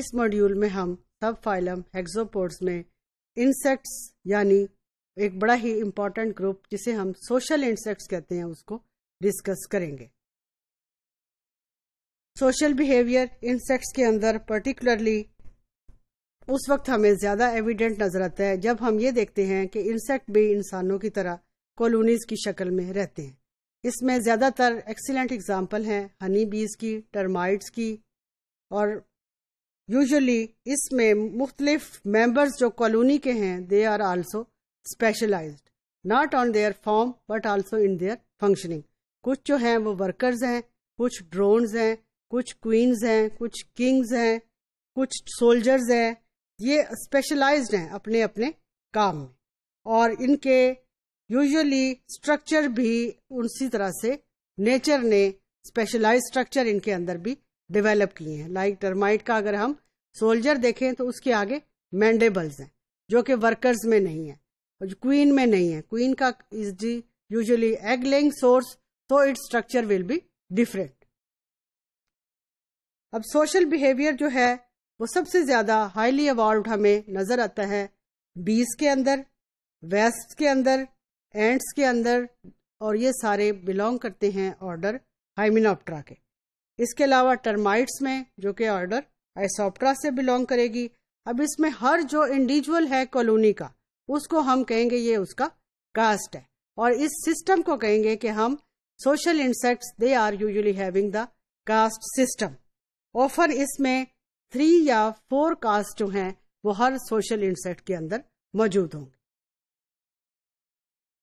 इस मॉड्यूल में हम सब फाइलम हेक्सोपोड्स में इंसेक्ट्स यानी एक बड़ा ही इम्पोर्टेंट ग्रुप जिसे हम सोशल इंसेक्ट्स कहते हैं उसको डिस्कस करेंगे सोशल बिहेवियर इंसेक्ट्स के अंदर पर्टिकुलरली उस वक्त हमें ज़्यादा एविडेंट नज़र आता है जब हम ये देखते हैं कि इंसेक्ट भी इंसानों की तरह कॉलोनीज की शक्ल में रहते हैं इसमें ज़्यादातर एक्सीलेंट एग्जाम्पल हैं हनी बीज की टर्माइट्स की और यूजली इसमें मुख्तलिफ मेंबर्स जो कॉलोनी के हैं they are also specialize not on their form but also in their functioning कुछ जो हैं वो वर्कर्स हैं कुछ ड्रोन्स हैं कुछ क्वींस हैं कुछ किंग्स हैं कुछ सोल्जर्स हैं ये स्पेशलाइज हैं अपने अपने काम में और इनके यूजली स्ट्रक्चर भी उसी तरह से नेचर ने स्पेशलाइज स्ट्रक्चर इनके अंदर भी डेवलप किए हैं लाइक टर्माइट का अगर हम सोल्जर देखें तो उसके आगे मैंडेबल्स हैं जो कि वर्कर्स में नहीं है जो क्वीन में नहीं है क्वीन का is the usually egg laying source तो it's structure will be different अब सोशल बिहेवियर जो है वो सबसे ज्यादा हाईली अवॉल्व हमें नजर आता है बीस के अंदर वेस्ट के अंदर एंड्स के अंदर और ये सारे बिलोंग करते हैं ऑर्डर हाइमिनोप्ट्रा के इसके अलावा टर्माइट्स में जो कि ऑर्डर आइसोप्ट्रा से बिलोंग करेगी अब इसमें हर जो इंडिविजुअल है कॉलोनी का उसको हम कहेंगे ये उसका कास्ट है और इस सिस्टम को कहेंगे कि हम social insects they are usually having the caste system often इसमें थ्री या फोर कास्ट जो हैं वो हर सोशल इंसेक्ट के अंदर मौजूद हों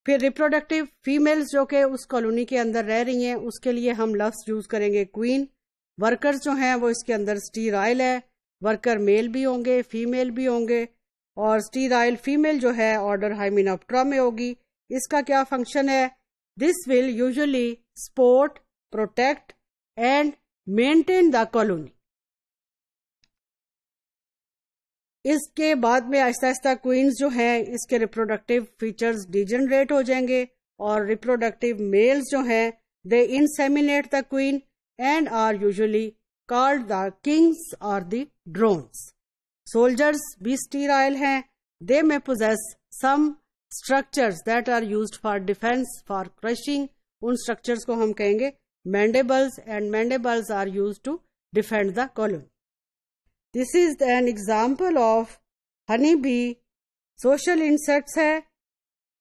फिर रिप्रोडक्टिव फीमेल्स जो के उस कॉलोनी के अंदर रह रही हैं उसके लिए हम लफ्स यूज करेंगे क्वीन वर्कर्स जो हैं वो इसके अंदर स्टीर आयल है वर्कर मेल भी होंगे फीमेल भी होंगे और आयल फीमेल जो है ऑर्डर हाइमिनोप्ट्रा में होगी इसका क्या फंक्शन है this will usually support protect and maintain the colony इसके बाद में आहिस्ता आहिस्ता क्वींस जो हैं इसके रिप्रोडक्टिव फीचर्स डिजनरेट हो जाएंगे और रिप्रोडक्टिव मेल्स जो हैं they inseminate the queen and are usually called the kings और द ड्रोन्स सोल्जर्स भी स्टीराइल हैं they may possess some structures that are used for defence for crushing उन structures को हम कहेंगे mandibles and mandibles are use to defend the colony this is an example of honey bee social insects है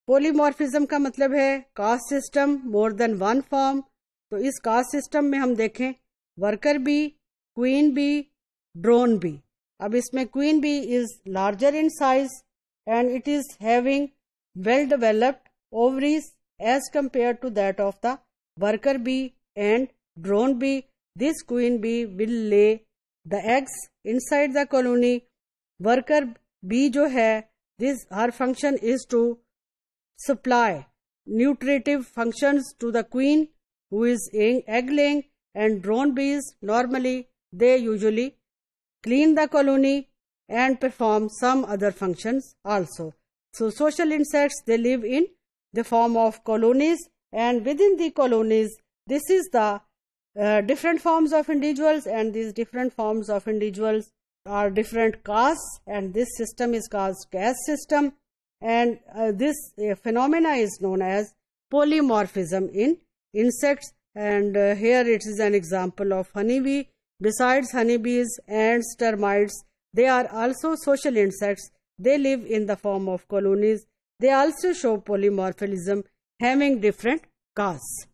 polymorphism का मतलब है caste system more than one form तो इस कास्ट सिस्टम में हम देखें worker bee queen bee drone bee अब इसमें queen bee is larger in size and it is having well developed ovaries as compare to that of the worker bee and drone bee this queen bee will lay the eggs inside the colony worker b jo hai this her function is to supply nutritive functions to the queen who is egg laying and drone bees normally they usually clean the colony and perform some other functions also so social insects they live in the form of colonies and within the colonies this is the uh, different forms of individuals and these different forms of individuals are different castes and this system is called caste system and uh, this uh, phenomena is known as polymorphism in insects and uh, here it is an example of honeybee besides honeybees and termites they are also social insects they live in the form of colonies they also show polymorphism having different castes